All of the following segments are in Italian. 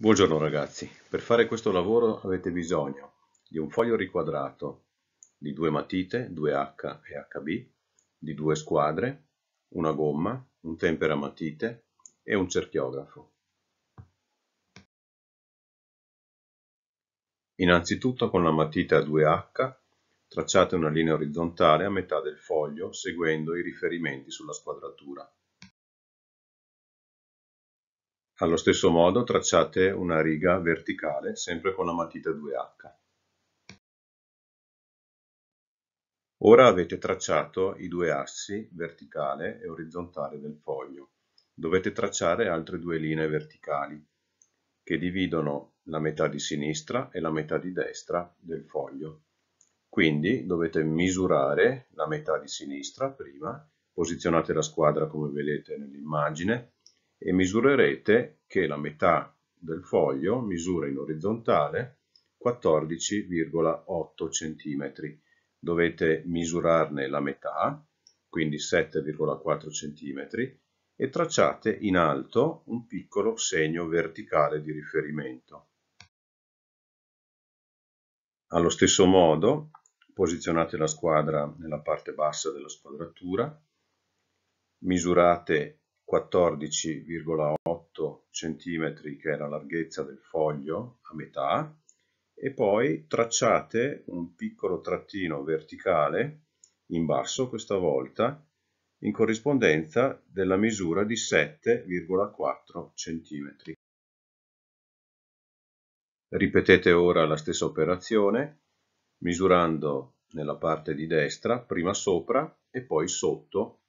Buongiorno ragazzi, per fare questo lavoro avete bisogno di un foglio riquadrato di due matite, 2H e HB, di due squadre, una gomma, un tempera matite e un cerchiografo. Innanzitutto con la matita 2H tracciate una linea orizzontale a metà del foglio seguendo i riferimenti sulla squadratura. Allo stesso modo tracciate una riga verticale sempre con la matita 2H. Ora avete tracciato i due assi verticale e orizzontale del foglio. Dovete tracciare altre due linee verticali che dividono la metà di sinistra e la metà di destra del foglio. Quindi dovete misurare la metà di sinistra prima, posizionate la squadra come vedete nell'immagine e misurerete che la metà del foglio misura in orizzontale 14,8 cm. Dovete misurarne la metà, quindi 7,4 cm, e tracciate in alto un piccolo segno verticale di riferimento. Allo stesso modo posizionate la squadra nella parte bassa della squadratura, misurate 14,8 cm che è la larghezza del foglio a metà e poi tracciate un piccolo trattino verticale in basso questa volta in corrispondenza della misura di 7,4 cm. Ripetete ora la stessa operazione misurando nella parte di destra prima sopra e poi sotto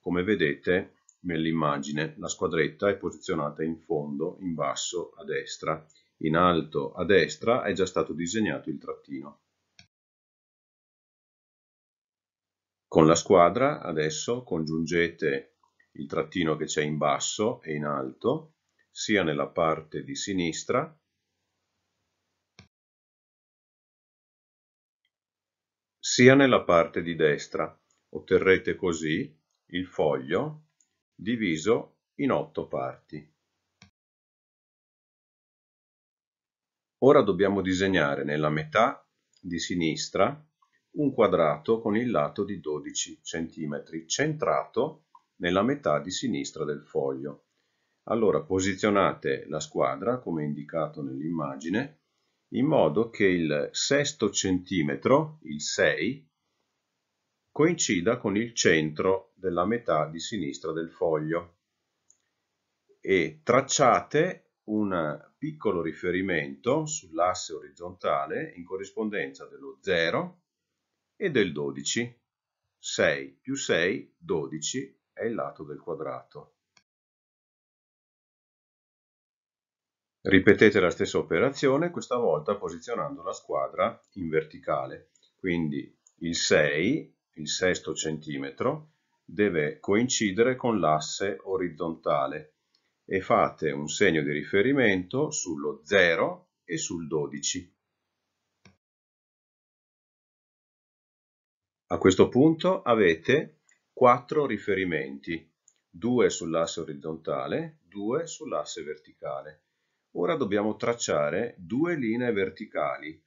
come vedete nell'immagine. La squadretta è posizionata in fondo, in basso a destra. In alto a destra è già stato disegnato il trattino. Con la squadra adesso congiungete il trattino che c'è in basso e in alto, sia nella parte di sinistra sia nella parte di destra. Otterrete così il foglio diviso in otto parti. Ora dobbiamo disegnare nella metà di sinistra un quadrato con il lato di 12 cm centrato nella metà di sinistra del foglio. Allora posizionate la squadra come indicato nell'immagine in modo che il sesto centimetro, il 6, coincida con il centro della metà di sinistra del foglio e tracciate un piccolo riferimento sull'asse orizzontale in corrispondenza dello 0 e del 12. 6 più 6, 12 è il lato del quadrato. Ripetete la stessa operazione, questa volta posizionando la squadra in verticale. Quindi il 6 il sesto centimetro, deve coincidere con l'asse orizzontale e fate un segno di riferimento sullo 0 e sul 12. A questo punto avete quattro riferimenti, due sull'asse orizzontale, due sull'asse verticale. Ora dobbiamo tracciare due linee verticali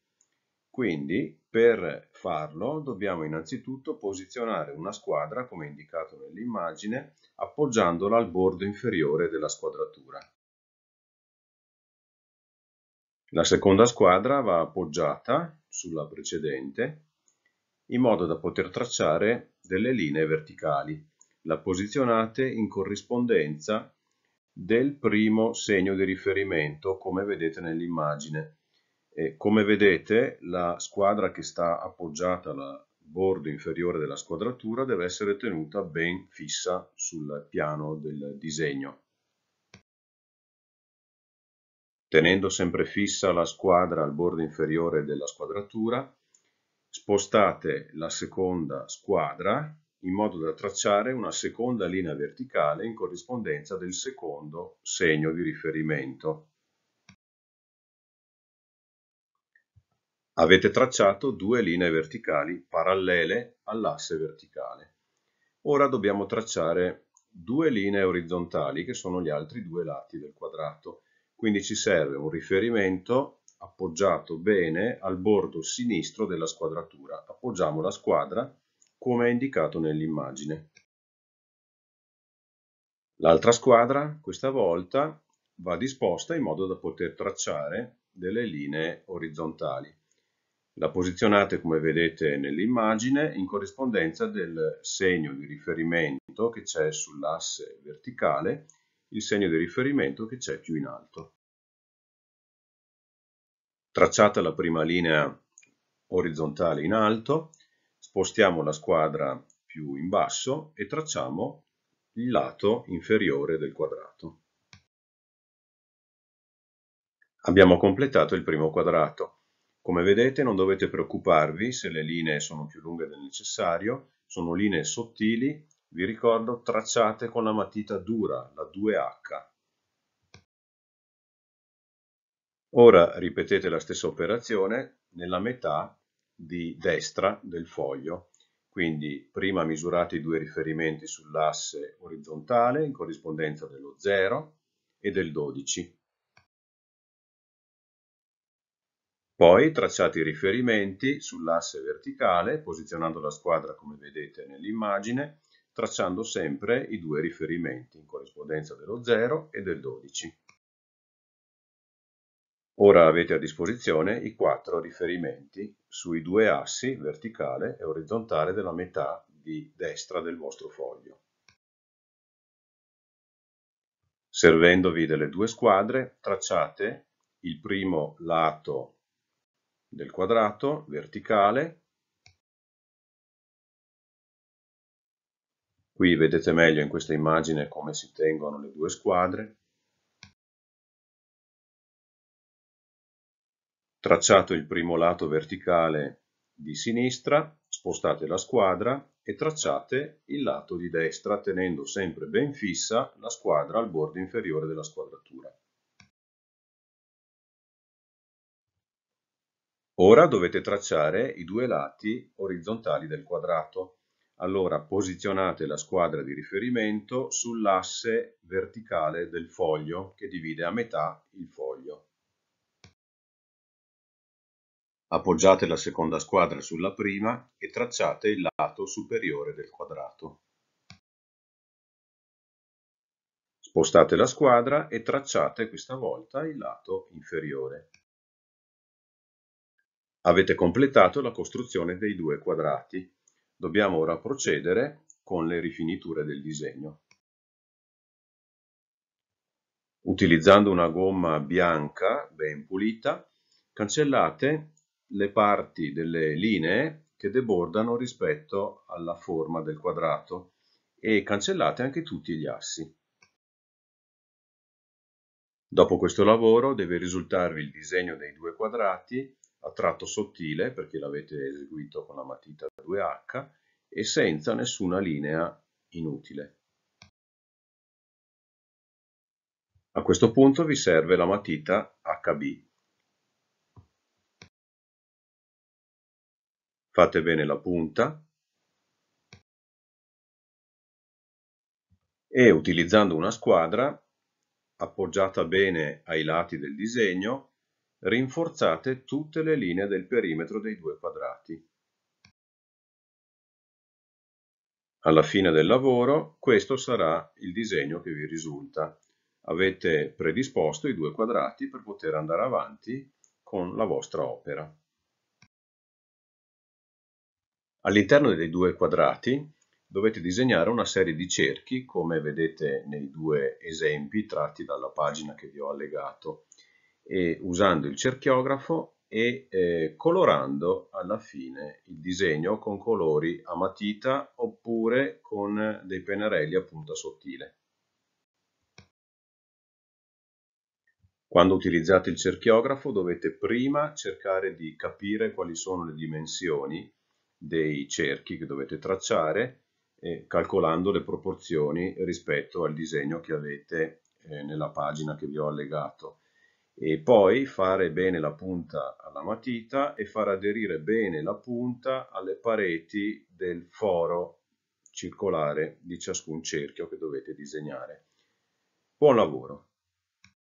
quindi per farlo dobbiamo innanzitutto posizionare una squadra come indicato nell'immagine appoggiandola al bordo inferiore della squadratura. La seconda squadra va appoggiata sulla precedente in modo da poter tracciare delle linee verticali. La posizionate in corrispondenza del primo segno di riferimento come vedete nell'immagine e come vedete la squadra che sta appoggiata alla bordo inferiore della squadratura deve essere tenuta ben fissa sul piano del disegno. Tenendo sempre fissa la squadra al bordo inferiore della squadratura, spostate la seconda squadra in modo da tracciare una seconda linea verticale in corrispondenza del secondo segno di riferimento. Avete tracciato due linee verticali parallele all'asse verticale. Ora dobbiamo tracciare due linee orizzontali che sono gli altri due lati del quadrato. Quindi ci serve un riferimento appoggiato bene al bordo sinistro della squadratura. Appoggiamo la squadra come è indicato nell'immagine. L'altra squadra, questa volta, va disposta in modo da poter tracciare delle linee orizzontali. La posizionate, come vedete nell'immagine, in corrispondenza del segno di riferimento che c'è sull'asse verticale, il segno di riferimento che c'è più in alto. Tracciata la prima linea orizzontale in alto, spostiamo la squadra più in basso e tracciamo il lato inferiore del quadrato. Abbiamo completato il primo quadrato. Come vedete non dovete preoccuparvi se le linee sono più lunghe del necessario, sono linee sottili, vi ricordo, tracciate con la matita dura, la 2H. Ora ripetete la stessa operazione nella metà di destra del foglio. Quindi prima misurate i due riferimenti sull'asse orizzontale in corrispondenza dello 0 e del 12. Poi tracciate i riferimenti sull'asse verticale, posizionando la squadra come vedete nell'immagine, tracciando sempre i due riferimenti in corrispondenza dello 0 e del 12. Ora avete a disposizione i quattro riferimenti sui due assi verticale e orizzontale della metà di destra del vostro foglio. Servendovi delle due squadre, tracciate il primo lato del quadrato verticale. Qui vedete meglio in questa immagine come si tengono le due squadre. Tracciato il primo lato verticale di sinistra, spostate la squadra e tracciate il lato di destra tenendo sempre ben fissa la squadra al bordo inferiore della squadratura. Ora dovete tracciare i due lati orizzontali del quadrato. Allora posizionate la squadra di riferimento sull'asse verticale del foglio che divide a metà il foglio. Appoggiate la seconda squadra sulla prima e tracciate il lato superiore del quadrato. Spostate la squadra e tracciate questa volta il lato inferiore. Avete completato la costruzione dei due quadrati. Dobbiamo ora procedere con le rifiniture del disegno. Utilizzando una gomma bianca ben pulita, cancellate le parti delle linee che debordano rispetto alla forma del quadrato e cancellate anche tutti gli assi. Dopo questo lavoro deve risultarvi il disegno dei due quadrati a tratto sottile perché l'avete eseguito con la matita 2H e senza nessuna linea inutile. A questo punto vi serve la matita HB. Fate bene la punta e utilizzando una squadra appoggiata bene ai lati del disegno rinforzate tutte le linee del perimetro dei due quadrati. Alla fine del lavoro questo sarà il disegno che vi risulta. Avete predisposto i due quadrati per poter andare avanti con la vostra opera. All'interno dei due quadrati dovete disegnare una serie di cerchi come vedete nei due esempi tratti dalla pagina che vi ho allegato e usando il cerchiografo e eh, colorando alla fine il disegno con colori a matita oppure con dei pennarelli a punta sottile. Quando utilizzate il cerchiografo dovete prima cercare di capire quali sono le dimensioni dei cerchi che dovete tracciare eh, calcolando le proporzioni rispetto al disegno che avete eh, nella pagina che vi ho allegato e poi fare bene la punta alla matita e far aderire bene la punta alle pareti del foro circolare di ciascun cerchio che dovete disegnare. Buon lavoro!